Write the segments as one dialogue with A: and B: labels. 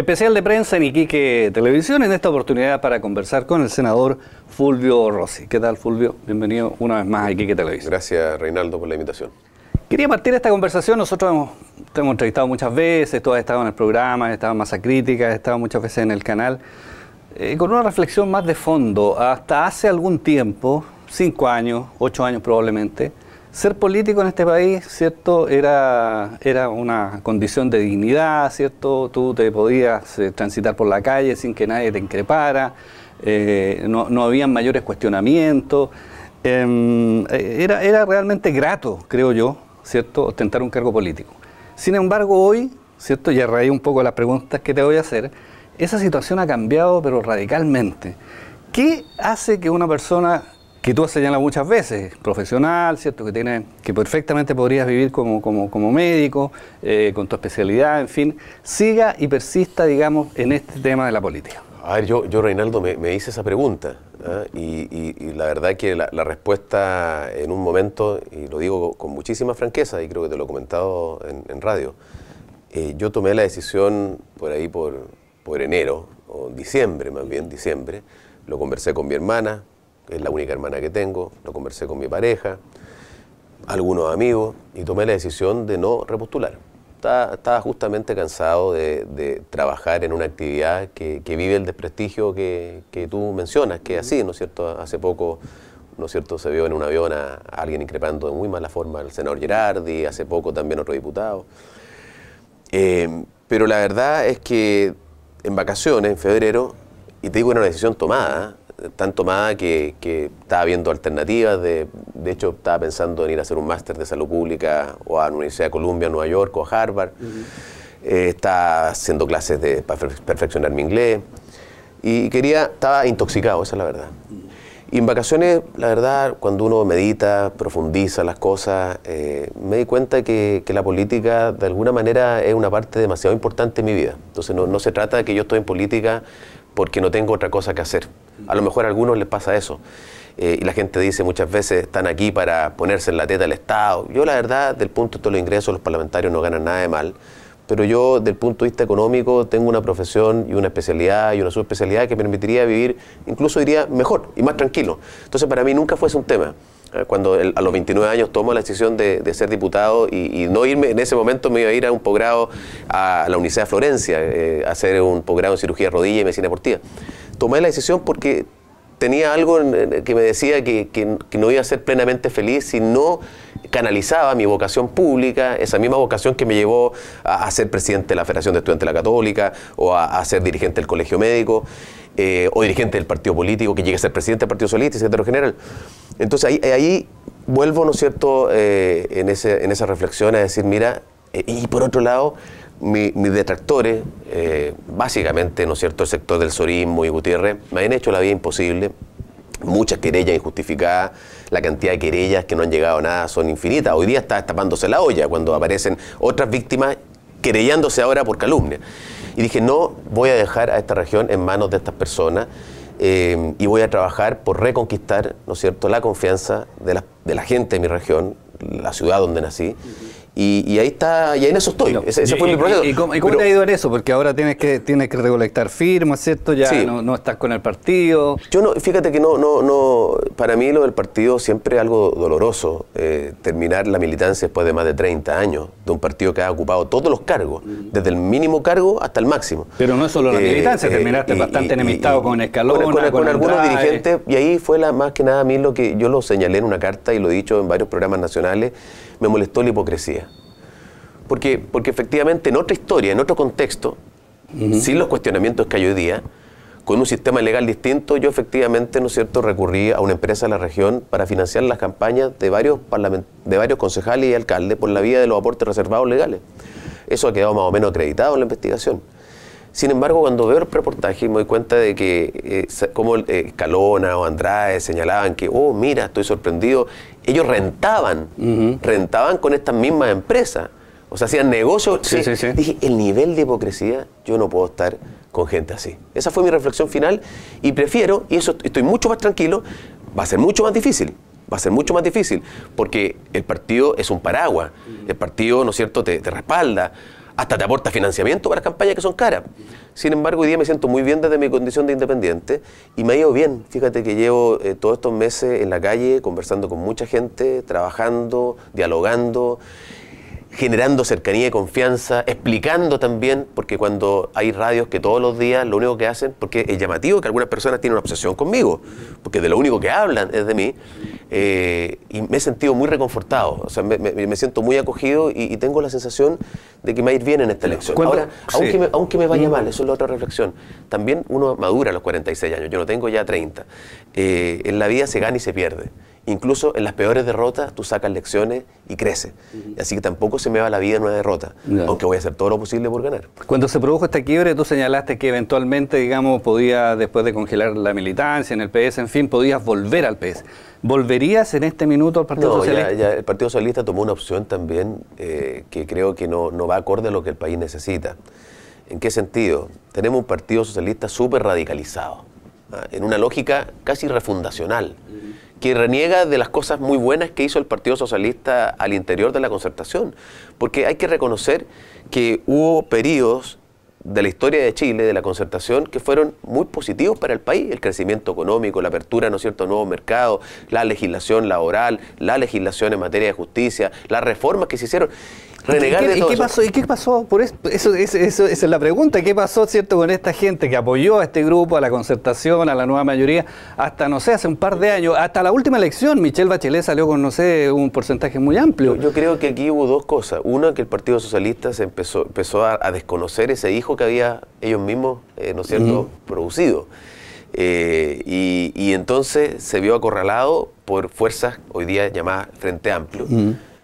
A: Especial de prensa en Iquique Televisión, en esta oportunidad para conversar con el senador Fulvio Rossi. ¿Qué tal, Fulvio? Bienvenido una vez más a Iquique Televisión. Gracias, Reinaldo, por la invitación. Quería partir esta conversación. Nosotros hemos, te hemos entrevistado muchas veces, tú has estado en el programa, has estado en Masa Crítica, has estado muchas veces en el canal. Eh, con una reflexión más de fondo, hasta hace algún tiempo, cinco años, ocho años probablemente, ser político en este país, ¿cierto? Era, era una condición de dignidad, ¿cierto? Tú te podías eh, transitar por la calle sin que nadie te increpara, eh, no, había mayores cuestionamientos. Em, eh, era, era realmente grato, creo yo, ¿cierto? Ostentar un cargo político. Sin embargo, hoy, ¿cierto? Y a raíz un poco de las preguntas que te voy a hacer, esa situación ha cambiado, pero radicalmente. ¿Qué hace que una persona que tú has señalado muchas veces, profesional, ¿cierto? Que, tiene, que perfectamente podrías vivir como, médico, eh, con tu especialidad, en fin, siga y persista, digamos, en este tema de la política. A ver, yo, yo Reinaldo, me, me
B: hice esa pregunta ¿ah? y, la verdad que la, respuesta en un momento, y lo digo con muchísima franqueza, y creo que te lo he comentado en, radio, eh, yo tomé la decisión por ahí, por, por enero, o diciembre, más bien diciembre, lo conversé con mi hermana, es la única hermana que tengo, lo conversé con mi pareja, algunos amigos, y tomé la decisión de no repostular. Estaba, justamente cansado de, trabajar en una actividad que, vive el desprestigio que, tú mencionas, que así, ¿no es cierto? Hace poco, ¿no es cierto?, se vio en un avión a, alguien increpando de muy mala forma al senador Gerardi, hace poco también otro diputado. Eh, pero la verdad es que en vacaciones, en febrero, y te digo, era una decisión tomada, tan tomada que, estaba viendo alternativas. De, de, hecho, estaba pensando en ir a hacer un máster de salud pública o a la Universidad de Columbia, Nueva York o a Harvard. está eh, estaba haciendo clases de, para perfeccionar mi inglés. Y quería, estaba intoxicado, esa es la verdad. Y en vacaciones, la verdad, cuando uno medita, profundiza las cosas, eh, me di cuenta que, que, la política de alguna manera es una parte demasiado importante en mi vida. Entonces no, no se trata de que yo estoy en política porque no tengo otra cosa que hacer. A lo mejor a algunos les pasa eso. Eh, y la gente dice muchas veces, están aquí para ponerse en la teta del Estado. Yo la verdad, del punto de los ingresos, los parlamentarios no ganan nada de mal. Pero yo, del punto de vista económico, tengo una profesión y una especialidad y una subespecialidad que permitiría vivir, incluso diría, mejor y más tranquilo. Entonces, para mí nunca fuese un tema eh, cuando a los 29 años tomo la decisión de, ser diputado y, no irme, en ese momento me iba a ir a un posgrado a la Universidad de Florencia, eh, a hacer un posgrado en cirugía de rodilla y medicina deportiva tomé la decisión porque tenía algo que me decía que, no iba a ser plenamente feliz si no canalizaba mi vocación pública, esa misma vocación que me llevó a, ser presidente de la Federación de Estudiantes de la Católica o a, ser dirigente del Colegio Médico eh, o dirigente del partido político que llegue a ser presidente del Partido Socialista y general. Entonces ahí, vuelvo, ¿no es cierto?, eh, en, esa reflexión a decir, mira, eh, y por otro lado, mis detractores, eh, básicamente, ¿no es cierto?, el sector del Sorismo y Gutiérrez, me han hecho la vida imposible. Muchas querellas injustificadas, la cantidad de querellas que no han llegado a nada son infinitas. Hoy día está destapándose la olla cuando aparecen otras víctimas querellándose ahora por calumnia. Y dije, no, voy a dejar a esta región en manos de estas personas eh, y voy a trabajar por reconquistar, ¿no es cierto?, la confianza de la, de la gente de mi región, la ciudad donde nací. Y, ahí está, y ahí en eso estoy. Ese, fue mi proceso. ¿Y, cómo, te
A: ha ido en eso? Porque ahora tienes que, tienes que recolectar firmas, ¿cierto? Ya no, estás con el
B: partido. Yo no, fíjate que no, no, no, para mí lo del partido siempre es algo doloroso. Eh, terminar la militancia después de más de 30 años, de un partido que ha ocupado todos los cargos, mm. desde el mínimo cargo hasta el máximo.
A: Pero no es solo la eh, militancia, eh, terminaste bastante enemistado con Escalona. Con, con, algunos dirigentes,
B: y ahí fue la, más que nada a mí lo que yo lo señalé en una carta y lo he dicho en varios programas nacionales, me molestó la hipocresía porque, porque efectivamente en otra historia, en otro contexto, sin los cuestionamientos que hay hoy día, con un sistema legal distinto, yo efectivamente, ¿no es cierto?, recurrí a una empresa de la región para financiar las campañas de varios, de varios concejales y alcaldes por la vía de los aportes reservados legales. Eso ha quedado más o menos acreditado en la investigación. Sin embargo, cuando veo el reportaje me doy cuenta de que, eh, como eh, Escalona o Andrade señalaban que, oh, mira, estoy sorprendido, ellos rentaban, rentaban con estas mismas empresas o sea, hacían negocios. Dije, el nivel de hipocresía, yo no puedo estar con gente así. Esa fue mi reflexión final y prefiero, y eso estoy mucho más tranquilo, va a ser mucho más difícil, va a ser mucho más difícil, porque el partido es un paraguas, el partido, ¿no es cierto?, te, respalda, hasta te aporta financiamiento para campañas que son caras. Sin embargo, hoy día me siento muy bien desde mi condición de independiente y me ha ido bien. Fíjate que llevo eh, todos estos meses en la calle, conversando con mucha gente, trabajando, dialogando generando cercanía y confianza, explicando también, porque cuando hay radios que todos los días lo único que hacen, porque es llamativo que algunas personas tienen una obsesión conmigo, porque de lo único que hablan es de mí, eh, y me he sentido muy reconfortado, o sea, me, siento muy acogido y, tengo la sensación de que me va a ir bien en esta elección. Ahora, aunque, me, vaya mm. mal, eso es la otra reflexión, también uno madura a los 46 años, yo no tengo ya 30, eh, en la vida se gana y se pierde incluso en las peores derrotas tú sacas lecciones y creces. Así que tampoco se me va la vida en una derrota, aunque voy a hacer todo lo posible por ganar.
A: Cuando se produjo este quiebre, tú señalaste que eventualmente, digamos, podía, después de congelar la militancia en el PS, en fin, podías volver al PS. ¿Volverías en este minuto al Partido Socialista?
B: el Partido Socialista tomó una opción también eh, que creo que no, va acorde a lo que el país necesita. ¿En qué sentido? Tenemos un Partido Socialista súper radicalizado, ¿ah? en una lógica casi refundacional que reniega de las cosas muy buenas que hizo el Partido Socialista al interior de la concertación. Porque hay que reconocer que hubo periodos de la historia de Chile, de la concertación, que fueron muy positivos para el país, el crecimiento económico, la apertura, ¿no es cierto?, a nuevos mercados, la legislación laboral, la legislación en materia de justicia, las reformas que se hicieron. ¿Y
A: qué, pasó? Por eso, esa es la pregunta. ¿Qué pasó, cierto, con esta gente que apoyó a este grupo, a la concertación, a la nueva mayoría, hasta, no sé, hace un par de años, hasta la última elección, Michelle Bachelet salió con, no sé, un porcentaje muy amplio.
B: Yo, creo que aquí hubo dos cosas. Una, que el Partido Socialista se empezó, a, desconocer ese hijo que había ellos mismos, eh, ¿no es cierto?, producido. Eh, y, entonces se vio acorralado por fuerzas hoy día llamadas Frente Amplio.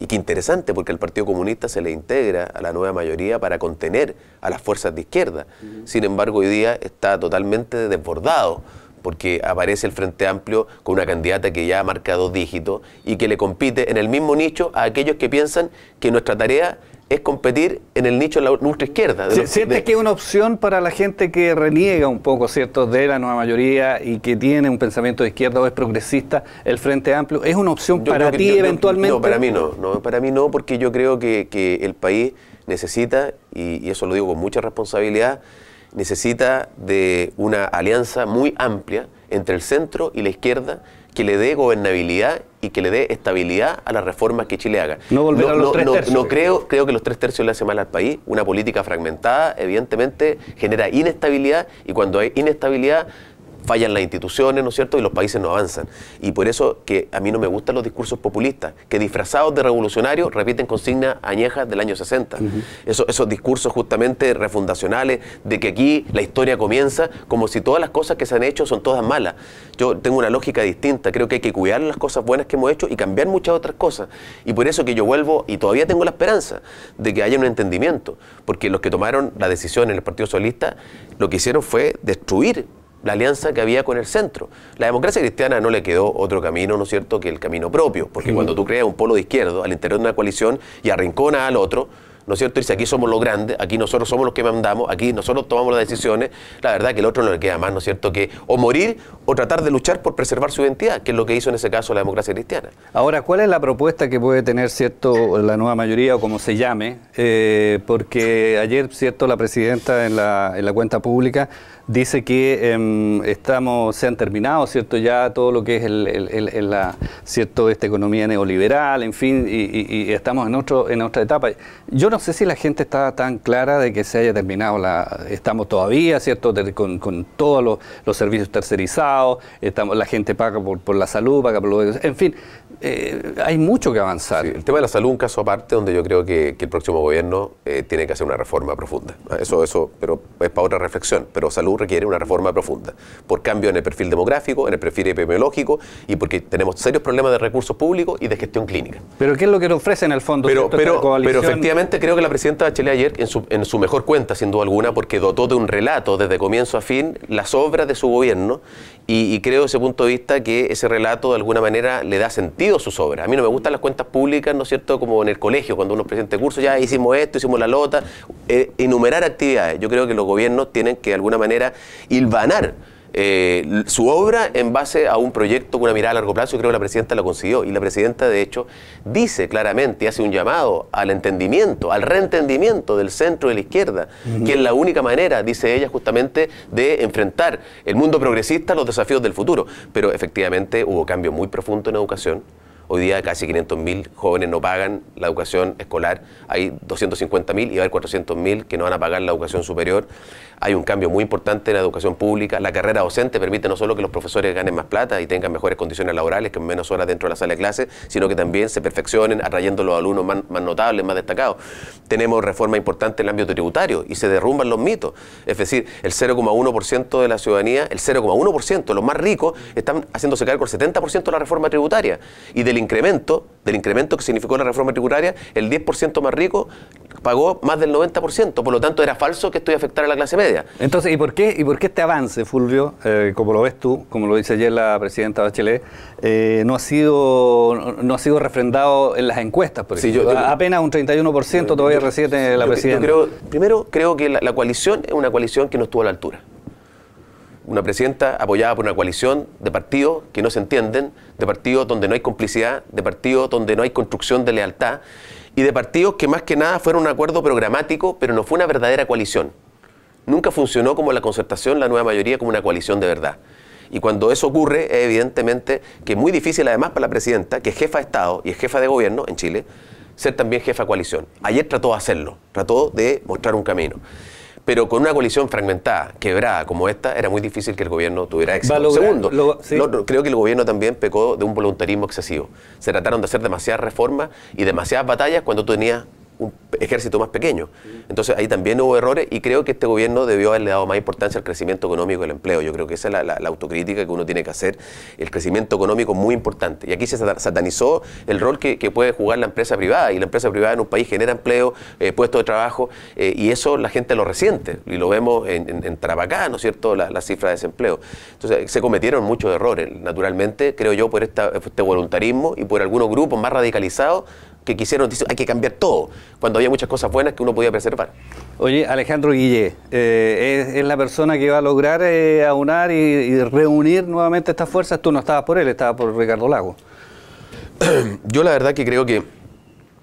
B: Y qué interesante, porque el Partido Comunista se le integra a la nueva mayoría para contener a las fuerzas de izquierda. Sin embargo, hoy día está totalmente desbordado, porque aparece el Frente Amplio con una candidata que ya ha marcado dígitos y que le compite en el mismo nicho a aquellos que piensan que nuestra tarea es competir en el nicho de la nuestra izquierda. ¿Sientes que
A: es una opción para la gente que reniega un poco, ¿cierto?, de la nueva mayoría y que tiene un pensamiento de izquierda o es progresista, el Frente Amplio, ¿es una opción para ti eventualmente? No, para mí
B: no, no, para mí no, porque yo creo que, el país necesita, y, y eso lo digo con mucha responsabilidad, necesita de una alianza muy amplia entre el centro y la izquierda que le dé gobernabilidad y que le dé estabilidad a las reformas que Chile haga. No volver a los no, no, No creo, creo que los tres tercios le hace mal al país. Una política fragmentada, evidentemente, genera inestabilidad y cuando hay inestabilidad fallan las instituciones, ¿no es cierto? Y los países no avanzan. Y por eso que a mí no me gustan los discursos populistas, que disfrazados de revolucionarios repiten consignas añejas del año 60. esos discursos justamente refundacionales de que aquí la historia comienza como si todas las cosas que se han hecho son todas malas. Yo tengo una lógica distinta, creo que hay que cuidar las cosas buenas que hemos hecho y cambiar muchas otras cosas. Y por eso que yo vuelvo y todavía tengo la esperanza de que haya un entendimiento, porque los que tomaron la decisión en el Partido Socialista lo que hicieron fue destruir la alianza que había con el centro. La democracia cristiana no le quedó otro camino, ¿no es cierto?, que el camino propio, porque mm. cuando tú creas un polo de izquierdo al interior de una coalición y arrincona al otro, ¿no es cierto? Dice, aquí somos los grandes, aquí nosotros somos los que mandamos, aquí nosotros tomamos las decisiones, la verdad que el otro no le queda más, ¿no es cierto?, que o morir o tratar de luchar por preservar su identidad, que es lo que hizo en ese caso la democracia cristiana.
A: Ahora, ¿cuál es la propuesta que puede tener, ¿cierto?, la nueva mayoría o como se llame? Eh, porque ayer, ¿cierto?, la presidenta en la, en la cuenta pública dice que em, estamos, se han terminado, ¿cierto? Ya todo lo que es la, ¿cierto? esta economía neoliberal, en fin, y, estamos en, otro, en otra etapa. Yo no sé si la gente está tan clara de que se haya terminado, la, estamos todavía, ¿cierto? con, todos los, servicios tercerizados, estamos, la gente paga por, la salud, paga por lo En fin, eh, hay mucho que avanzar. el tema de la salud un caso aparte donde yo creo que, el próximo gobierno eh, tiene que hacer una reforma profunda.
B: Ah, eso, eso, pero es para otra reflexión, pero salud requiere una reforma profunda, por cambio en el perfil demográfico, en el perfil epidemiológico y porque tenemos serios problemas de recursos públicos y de gestión clínica.
A: Pero ¿qué es lo que nos ofrece en el fondo? Pero,
B: efectivamente creo que la presidenta Bachelet ayer, en su, mejor cuenta sin duda alguna, porque dotó de un relato desde comienzo a fin las obras de su gobierno y, creo desde ese punto de vista que ese relato de alguna manera le da sentido a sus obras. A mí no me gustan las cuentas públicas, ¿no es cierto? Como en el colegio, cuando uno presenta cursos, ya hicimos esto, hicimos la lota, eh, enumerar actividades. Yo creo que los gobiernos tienen que de alguna manera hilvanar eh, su obra en base a un proyecto con una mirada a largo plazo, creo que la presidenta lo consiguió. Y la presidenta, de hecho, dice claramente y hace un llamado al entendimiento, al reentendimiento del centro de la izquierda, que es la única manera, dice ella, justamente de enfrentar el mundo progresista a los desafíos del futuro. Pero efectivamente hubo cambio muy profundo en educación Hoy día casi 500.000 jóvenes no pagan la educación escolar. Hay 250.000 y va a haber 400.000 que no van a pagar la educación superior. Hay un cambio muy importante en la educación pública. La carrera docente permite no solo que los profesores ganen más plata y tengan mejores condiciones laborales, que menos horas dentro de la sala de clases, sino que también se perfeccionen atrayendo a los alumnos más, notables, más destacados. Tenemos reforma importante en el ámbito tributario y se derrumban los mitos. Es decir, el 0,1% de la ciudadanía, el 0,1% los más ricos están haciéndose cargo el 70% de la reforma tributaria y incremento, del incremento que significó la reforma tributaria, el 10% más rico pagó más del 90%, por lo tanto era falso que esto iba a afectar a la
A: clase media. Entonces, ¿y por qué, y por qué este avance, Fulvio, eh, como lo ves tú, como lo dice ayer la presidenta Bachelet, eh, no, ha sido, no ha sido refrendado en las encuestas, por yo, Apenas un 31% todavía recibe la presidenta. primero, creo que
B: la coalición es una coalición que no estuvo a la altura una presidenta apoyada por una coalición de partidos que no se entienden, de partidos donde no hay complicidad, de partidos donde no hay construcción de lealtad y de partidos que más que nada fueron un acuerdo programático, pero no fue una verdadera coalición. Nunca funcionó como la concertación, la nueva mayoría, como una coalición de verdad. Y cuando eso ocurre, es evidentemente que es muy difícil además para la presidenta, que es jefa de Estado y es jefa de gobierno en Chile, ser también jefa de coalición. Ayer trató de hacerlo, trató de mostrar un camino pero con una coalición fragmentada, quebrada como esta, era muy difícil que el gobierno tuviera éxito. Segundo, creo que el gobierno también pecó de un voluntarismo excesivo. Se trataron de hacer demasiadas reformas y demasiadas batallas cuando tú tenías un ejército más pequeño. Entonces ahí también hubo errores y creo que este gobierno debió haberle dado más importancia al crecimiento económico y al empleo. Yo creo que esa es la, autocrítica que uno tiene que hacer. El crecimiento económico muy importante. Y aquí se satanizó el rol que, puede jugar la empresa privada. Y la empresa privada en un país genera empleo, eh, puestos de trabajo, eh, y eso la gente lo resiente. Y lo vemos en, en, Trabacá, ¿no es cierto?, las cifras cifra de desempleo. Entonces se cometieron muchos errores, naturalmente, creo yo, por este voluntarismo y por algunos grupos más radicalizados que quisieron, hay que cambiar todo, cuando había muchas cosas buenas que uno podía preservar.
A: Oye, Alejandro Guille, eh, es, la persona que va a lograr eh, aunar y, reunir nuevamente estas fuerzas. Tú no estabas por él, estabas por Ricardo Lago.
B: Yo la verdad que creo que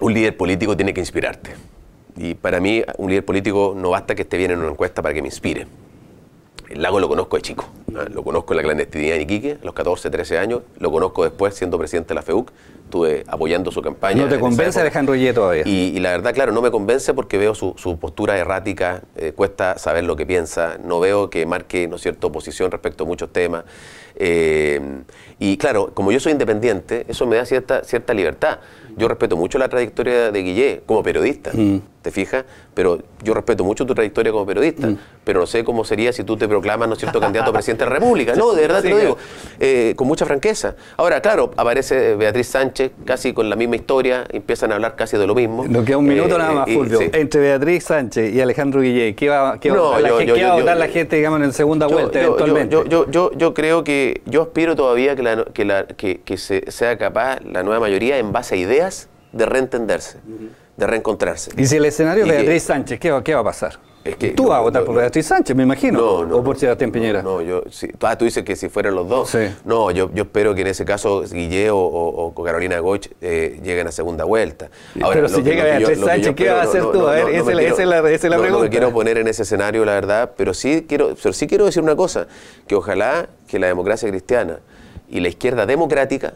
B: un líder político tiene que inspirarte. Y para mí, un líder político no basta que esté bien en una encuesta para que me inspire. El lago lo conozco de chico. Lo conozco en la clandestinidad de Iquique, a los 14, 13 años. Lo conozco después siendo presidente de la FEUC estuve apoyando su campaña. ¿No te convence
A: Alejandro Yee todavía? Y,
B: la verdad, claro, no me convence porque veo su, postura errática, eh, cuesta saber lo que piensa, no veo que marque, ¿no es cierto?, posición respecto a muchos temas. Eh, y claro, como yo soy independiente, eso me da cierta, cierta libertad. Yo respeto mucho la trayectoria de Guillé como periodista, mm. ¿te fijas? Pero yo respeto mucho tu trayectoria como periodista, mm. pero no sé cómo sería si tú te proclamas, ¿no es cierto?, candidato a presidente de la República. No, de verdad te lo digo, eh, con mucha franqueza. Ahora, claro, aparece Beatriz Sánchez casi con la misma historia, empiezan a hablar casi de lo mismo. que es un eh, minuto nada más, Fulvio.
A: Entre Beatriz Sánchez y Alejandro Guillé, ¿qué va, qué va, la, ¿qué va a votar la gente, digamos, en segunda vuelta eventualmente?
B: Yo, creo que yo aspiro todavía que, que, que se, sea capaz la nueva mayoría, en base a ideas,
A: de reentenderse, de reencontrarse. ¿Y si el escenario de Beatriz Sánchez, ¿qué va, qué va a pasar? tú vas a votar por Beatriz Sánchez, me imagino. No, o por Sebastián Piñera. No, yo, ah, tú dices que si fueran los
B: dos. Sí. No, yo, espero que en ese caso Guillé o, Carolina Goch eh, lleguen a segunda vuelta. Pero si llega Beatriz Sánchez, ¿qué vas a hacer tú? a ver, esa, es la, pregunta. No me quiero poner en ese escenario, la verdad, pero sí quiero, sí quiero decir una cosa, que ojalá que la democracia cristiana y la izquierda democrática,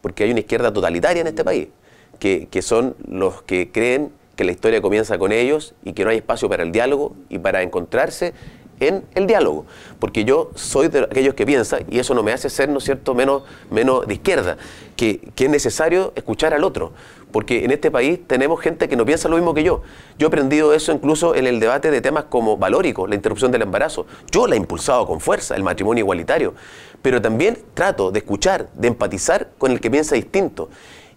B: porque hay una izquierda totalitaria en este país, que, que son los que creen que la historia comienza con ellos y que no hay espacio para el diálogo y para encontrarse en el diálogo. Porque yo soy de aquellos que piensan, y eso no me hace ser, ¿no cierto?, menos, menos de izquierda, que, que, es necesario escuchar al otro. Porque en este país tenemos gente que no piensa lo mismo que yo. Yo he aprendido eso incluso en el debate de temas como valórico, la interrupción del embarazo. Yo la he impulsado con fuerza, el matrimonio igualitario. Pero también trato de escuchar, de empatizar con el que piensa distinto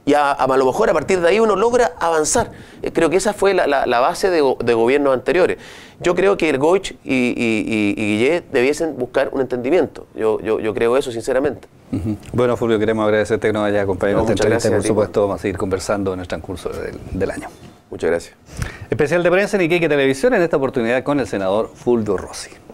B: y a, lo mejor a partir de ahí uno logra avanzar. Eh, creo que esa fue la, base de, de, gobiernos anteriores. Yo creo que el y, y, Guillet
A: debiesen buscar
B: un entendimiento. Yo, yo, creo eso, sinceramente.
A: Bueno, Fulvio, queremos agradecerte que nos haya acompañado en entrevista. Por supuesto, vamos a seguir conversando en el transcurso del, año. Muchas gracias. Especial de prensa en Iquique Televisión, en esta oportunidad con el senador Fulvio Rossi.